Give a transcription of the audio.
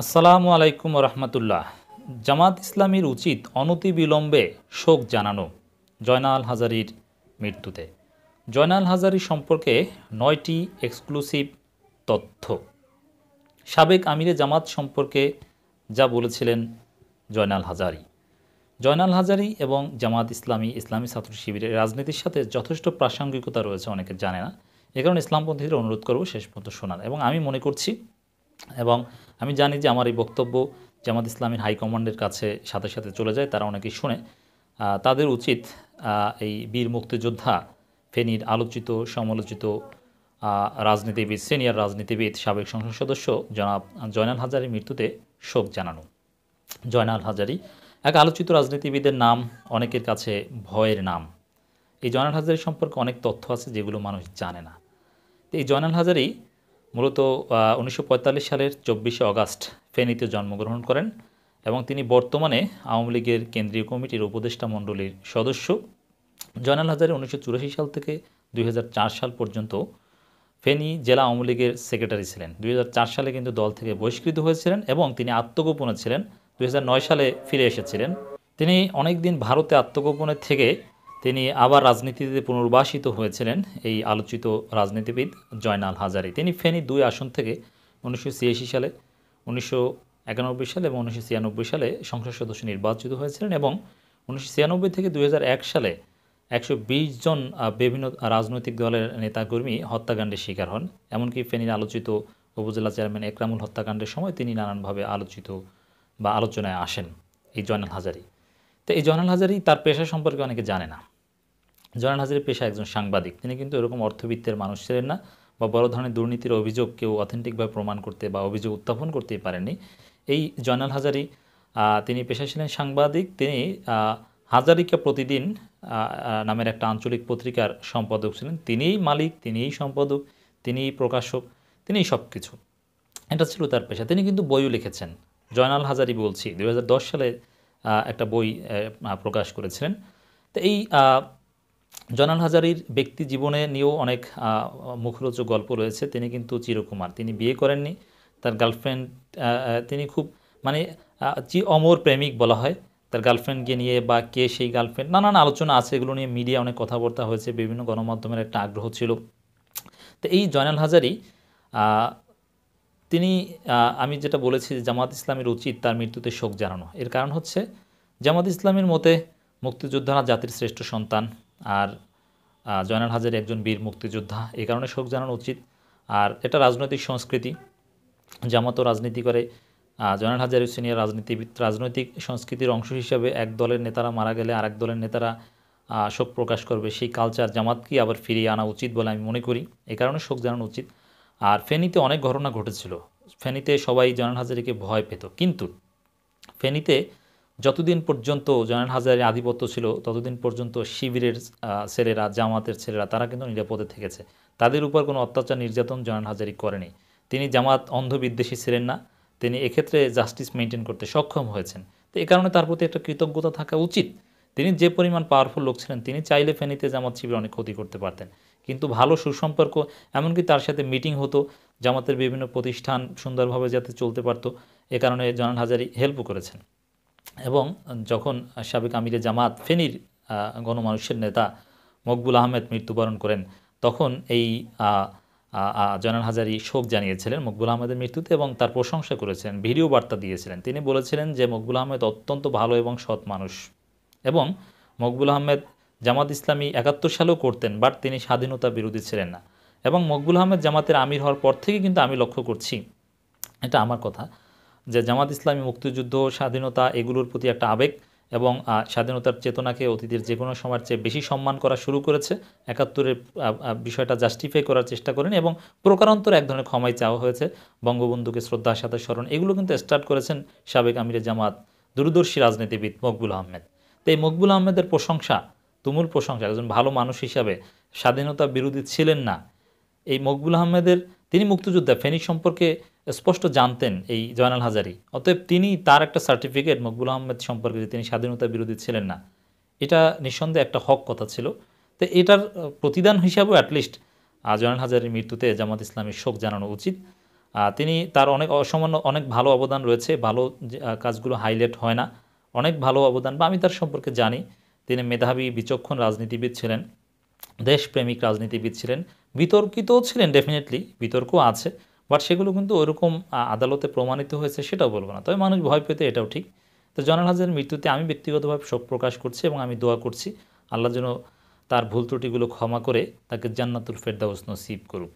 আসসালামু আলাইকুম রহমতুল্লাহ জামাত ইসলামীর উচিত অনতিবিলম্বে শোক জানানো জয়নাল হাজারির মৃত্যুতে জয়নাল হাজারি সম্পর্কে নয়টি এক্সক্লুসিভ তথ্য সাবেক আমিরে জামাত সম্পর্কে যা বলেছিলেন জয়নাল হাজারি জয়নাল হাজারি এবং জামাত ইসলামী ইসলামী ছাত্র শিবিরের রাজনীতির সাথে যথেষ্ট প্রাসঙ্গিকতা রয়েছে অনেকে জানে না এ কারণে ইসলামপন্থীদের অনুরোধ করব শেষ পর্যন্ত শোনার এবং আমি মনে করছি এবং আমি জানি যে আমার এই বক্তব্য জামাত ইসলামী হাইকমান্ডের কাছে সাথে সাথে চলে যায় তারা অনেকেই শুনে তাদের উচিত এই বীর মুক্তিযোদ্ধা ফেনীর আলোচিত সমালোচিত রাজনীতিবিদ সিনিয়র রাজনীতিবিদ সাবেক সংসদ সদস্য জনাব জয়নাল হাজারির মৃত্যুতে শোক জানানো জয়নাল হাজারি এক আলোচিত রাজনীতিবিদের নাম অনেকের কাছে ভয়ের নাম এই জয়নাল হাজারি সম্পর্কে অনেক তথ্য আছে যেগুলো মানুষ জানে না তো এই জয়নাল হাজারি মূলত উনিশশো সালের চব্বিশে অগাস্ট ফেনীতে জন্মগ্রহণ করেন এবং তিনি বর্তমানে আওয়ামী লীগের কেন্দ্রীয় কমিটির উপদেষ্টা মণ্ডলীর সদস্য জয়নাল হাজারে উনিশশো সাল থেকে দুই সাল পর্যন্ত ফেনী জেলা আওয়ামী লীগের সেক্রেটারি ছিলেন দুই সালে কিন্তু দল থেকে বহিষ্কৃত হয়েছিলেন এবং তিনি আত্মগোপনে ছিলেন দুই সালে ফিরে এসেছিলেন তিনি অনেকদিন ভারতে আত্মগোপনে থেকে তিনি আবার রাজনীতিতে পুনর্বাসিত হয়েছিলেন এই আলোচিত রাজনীতিবিদ জয়নাল হাজারি তিনি ফেনী দুই আসন থেকে উনিশশো সালে উনিশশো একানব্বই সালে এবং উনিশশো সালে সংসদ সদস্য নির্বাচিত হয়েছিলেন এবং উনিশশো থেকে দুই সালে একশো জন বিভিন্ন রাজনৈতিক দলের নেতাকর্মী হত্যাকাণ্ডের শিকার হন এমনকি ফেনির আলোচিত উপজেলা চেয়ারম্যান একরামুল হত্যাকাণ্ডের সময় তিনি নানানভাবে আলোচিত বা আলোচনায় আসেন এই জয়নাল হাজারি তো এই জয়নাল হাজারি তার পেশা সম্পর্কে অনেকে জানে না জয়নাল হাজারি পেশা একজন সাংবাদিক তিনি কিন্তু এরকম অর্থবিত্তের মানুষ ছিলেন না বা বড় ধরনের দুর্নীতির অভিযোগ কেউ অথেন্টিকভাবে প্রমাণ করতে বা অভিযোগ উত্থাপন করতেই পারেননি এই জয়নাল হাজারি তিনি পেশা ছিলেন সাংবাদিক তিনি হাজারিকা প্রতিদিন নামের একটা আঞ্চলিক পত্রিকার সম্পাদক ছিলেন তিনিই মালিক তিনিই সম্পাদক তিনিই প্রকাশক তিনিই সব কিছু এটা ছিল তার পেশা তিনি কিন্তু বইও লিখেছেন জয়নাল হাজারি বলছি দু সালে একটা বই প্রকাশ করেছিলেন তো এই জনাল হাজারির ব্যক্তি জীবনে নিয়েও অনেক মুখরোচক গল্প রয়েছে তিনি কিন্তু চিরকুমার তিনি বিয়ে করেননি তার গার্লফ্রেন্ড তিনি খুব মানে চি অমর প্রেমিক বলা হয় তার গার্লফ্রেন্ডকে নিয়ে বা কে সেই গার্লফ্রেন্ড নানান আলোচনা আছে এগুলো নিয়ে মিডিয়া অনেক কথাবার্তা হয়েছে বিভিন্ন গণমাধ্যমের একটা আগ্রহ ছিল তো এই জয়নাল হাজারি তিনি আমি যেটা বলেছি জামাত ইসলামের উচিত তার মৃত্যুতে শোক জানানো এর কারণ হচ্ছে জামাত ইসলামের মতে মুক্তিযোদ্ধারা জাতির শ্রেষ্ঠ সন্তান আর জয়নাল হাজারি একজন বীর মুক্তিযোদ্ধা এ কারণে শোক জানানো উচিত আর এটা রাজনৈতিক সংস্কৃতি জামাত রাজনীতি করে জয়নাল হাজারি সিনিয়র রাজনীতিবিদ রাজনৈতিক সংস্কৃতির অংশ হিসাবে এক দলের নেতারা মারা গেলে আর এক দলের নেতারা শোক প্রকাশ করবে সেই কালচার জামাতকেই আবার ফিরিয়ে আনা উচিত বলে আমি মনে করি এ কারণে শোক জানানো উচিত আর ফেনীতে অনেক ঘটনা ঘটেছিল ফেনীতে সবাই জয়নাল হাজারিকে ভয় পেত কিন্তু ফেনীতে যতদিন পর্যন্ত জয়নাল হাজারের আধিপত্য ছিল ততদিন পর্যন্ত শিবিরের ছেলেরা জামাতের ছেলেরা তারা কিন্তু নিরাপদে থেকেছে তাদের উপর কোনো অত্যাচার নির্যাতন জয়নাল হাজারি করেনি তিনি জামাত অন্ধবিদ্বেষী ছিলেন না তিনি এক্ষেত্রে জাস্টিস মেনটেন করতে সক্ষম হয়েছেন তো এ কারণে তার প্রতি একটা কৃতজ্ঞতা থাকা উচিত তিনি যে পরিমাণ পাওয়ারফুল লোক ছিলেন তিনি চাইলে ফেনীতে জামাত শিবির অনেক ক্ষতি করতে পারতেন কিন্তু ভালো সুসম্পর্ক এমনকি তার সাথে মিটিং হতো জামাতের বিভিন্ন প্রতিষ্ঠান সুন্দরভাবে যাতে চলতে পারতো এ কারণে জনান হাজারি হেল্প করেছেন এবং যখন সাবেক আমিরে জামাত ফেনীর গণমানুষের নেতা মকবুল আহমেদ মৃত্যুবরণ করেন তখন এই জনান হাজারি শোক জানিয়েছিলেন মকবুল আহমেদের মৃত্যুতে এবং তার প্রশংসা করেছিলেন ভিডিও বার্তা দিয়েছিলেন তিনি বলেছিলেন যে মকবুল আহমেদ অত্যন্ত ভালো এবং সৎ মানুষ এবং মকবুল আহমেদ জামাত ইসলামী একাত্তর সালেও করতেন বাট তিনি স্বাধীনতা বিরোধী ছিলেন না এবং মকবুল আহমেদ জামাতের আমির হওয়ার পর থেকে কিন্তু আমি লক্ষ্য করছি এটা আমার কথা যে জামাত ইসলামী মুক্তিযুদ্ধ স্বাধীনতা এগুলোর প্রতি একটা আবেগ এবং স্বাধীনতার চেতনাকে অতীতের যে কোনো সময়ের চেয়ে বেশি সম্মান করা শুরু করেছে একাত্তরের বিষয়টা জাস্টিফাই করার চেষ্টা করেন এবং প্রকারান্তরে এক ধরনের ক্ষমাই চাওয়া হয়েছে বঙ্গবন্ধুকে শ্রদ্ধার সাথে স্মরণ এগুলো কিন্তু স্টার্ট করেছেন সাবেক আমিরে জামাত দূরদর্শী রাজনীতিবিদ মকবুল আহমেদ তো এই মকবুল আহমেদের প্রশংসা তুমুল প্রশংসা একজন ভালো মানুষ হিসাবে স্বাধীনতা বিরোধী ছিলেন না এই মকবুল আহমেদের তিনি মুক্তিযোদ্ধা ফেনী সম্পর্কে স্পষ্ট জানতেন এই জয়নাল হাজারি অতএব তিনি তার একটা সার্টিফিকেট মকবুল আহমেদ সম্পর্কে যে তিনি স্বাধীনতা বিরোধী ছিলেন না এটা নিঃসন্দেহে একটা হক কথা ছিল তো এটার প্রতিদান হিসাবেও অ্যাটলিস্ট জয়নাল হাজারির মৃত্যুতে জামাত ইসলামের শোক জানানো উচিত তিনি তার অনেক অসামান্য অনেক ভালো অবদান রয়েছে ভালো কাজগুলো হাইলাইট হয় না অনেক ভালো অবদান বা আমি তার সম্পর্কে জানি তিনি মেধাবী বিচক্ষণ রাজনীতিবিদ ছিলেন দেশপ্রেমিক রাজনীতিবিদ ছিলেন বিতর্কিতও ছিলেন ডেফিনেটলি বিতর্ক আছে বাট সেগুলো কিন্তু ওইরকম আদালতে প্রমাণিত হয়েছে সেটাও বলবো না তবে মানুষ ভয় পেতে এটাও ঠিক তো জনাল হাজারের মৃত্যুতে আমি ব্যক্তিগতভাবে শোক প্রকাশ করছি এবং আমি দোয়া করছি আল্লাহ যেন তার ভুল ত্রুটিগুলো ক্ষমা করে তাকে জান্নাতুল ফেরদাউস নসিব করুক